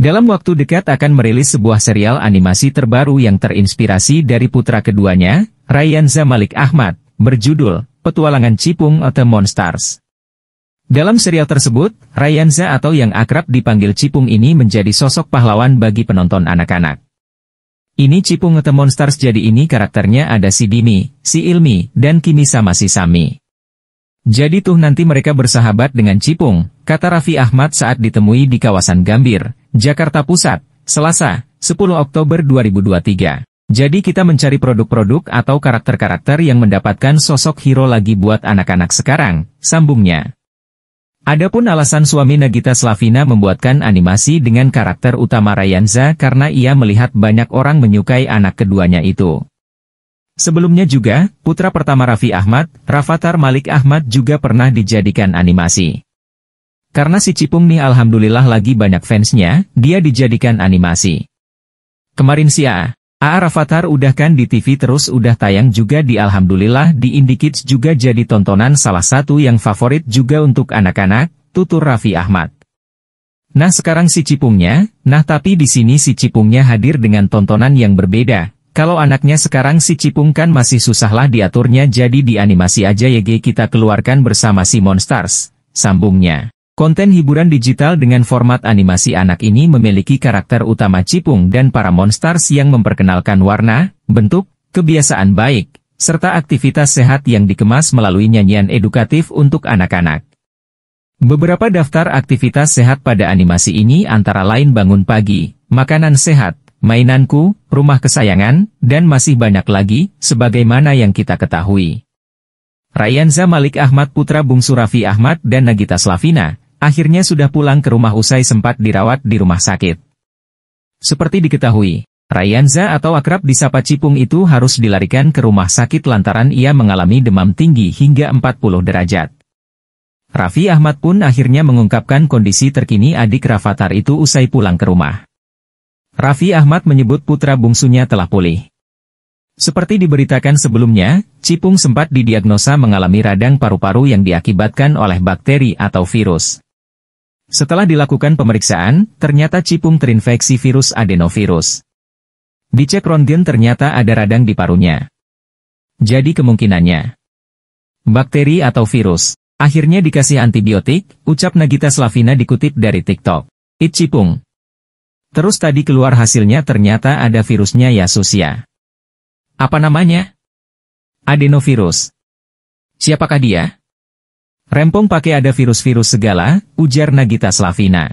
Dalam waktu dekat akan merilis sebuah serial animasi terbaru yang terinspirasi dari putra keduanya, Ryanza Malik Ahmad, berjudul Petualangan Cipung atau Monsters. Dalam serial tersebut, Ryanza atau yang akrab dipanggil Cipung ini menjadi sosok pahlawan bagi penonton anak-anak. Ini Cipung atau Monsters jadi ini karakternya ada si Dimi, si Ilmi, dan kini sama si Sami. Jadi tuh nanti mereka bersahabat dengan Cipung, kata Raffi Ahmad saat ditemui di kawasan Gambir, Jakarta Pusat, Selasa, 10 Oktober 2023. Jadi kita mencari produk-produk atau karakter-karakter yang mendapatkan sosok hero lagi buat anak-anak sekarang, sambungnya. Adapun alasan suami Nagita Slavina membuatkan animasi dengan karakter utama Ryanza karena ia melihat banyak orang menyukai anak keduanya itu. Sebelumnya juga, putra pertama Raffi Ahmad, Rafathar Malik Ahmad juga pernah dijadikan animasi. Karena si Cipung nih alhamdulillah lagi banyak fansnya, dia dijadikan animasi. Kemarin si A. A. Rafathar udah kan di TV terus udah tayang juga di Alhamdulillah di IndiKids juga jadi tontonan salah satu yang favorit juga untuk anak-anak, tutur Raffi Ahmad. Nah sekarang si Cipungnya, nah tapi di sini si Cipungnya hadir dengan tontonan yang berbeda, kalau anaknya sekarang si Cipung kan masih susahlah diaturnya jadi di animasi aja YG ya, kita keluarkan bersama si monsters. sambungnya. Konten hiburan digital dengan format animasi anak ini memiliki karakter utama Cipung dan para monsters yang memperkenalkan warna, bentuk, kebiasaan baik, serta aktivitas sehat yang dikemas melalui nyanyian edukatif untuk anak-anak. Beberapa daftar aktivitas sehat pada animasi ini antara lain bangun pagi, makanan sehat, mainanku, rumah kesayangan, dan masih banyak lagi, sebagaimana yang kita ketahui. Rayanza Malik Ahmad putra Bung Surafi Ahmad dan Nagita Slavina, akhirnya sudah pulang ke rumah usai sempat dirawat di rumah sakit. Seperti diketahui, Rayanza atau akrab disapa Cipung itu harus dilarikan ke rumah sakit lantaran ia mengalami demam tinggi hingga 40 derajat. Raffi Ahmad pun akhirnya mengungkapkan kondisi terkini adik Rafathar itu usai pulang ke rumah. Raffi Ahmad menyebut putra bungsunya telah pulih. Seperti diberitakan sebelumnya, Cipung sempat didiagnosa mengalami radang paru-paru yang diakibatkan oleh bakteri atau virus. Setelah dilakukan pemeriksaan, ternyata Cipung terinfeksi virus adenovirus. Dicek rontgen ternyata ada radang di parunya. Jadi kemungkinannya, bakteri atau virus. Akhirnya dikasih antibiotik, ucap Nagita Slavina dikutip dari TikTok. It Cipung. Terus tadi keluar hasilnya ternyata ada virusnya ya Susia. Ya. Apa namanya? Adenovirus. Siapakah dia? Rempong pakai ada virus-virus segala, ujar Nagita Slavina.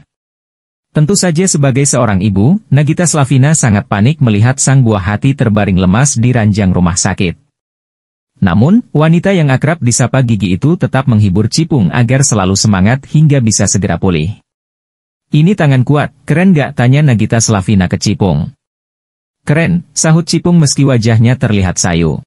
Tentu saja sebagai seorang ibu, Nagita Slavina sangat panik melihat sang buah hati terbaring lemas di ranjang rumah sakit. Namun, wanita yang akrab disapa Gigi itu tetap menghibur Cipung agar selalu semangat hingga bisa segera pulih. Ini tangan kuat, keren gak tanya Nagita Slavina ke Cipung. Keren, sahut Cipung meski wajahnya terlihat sayu.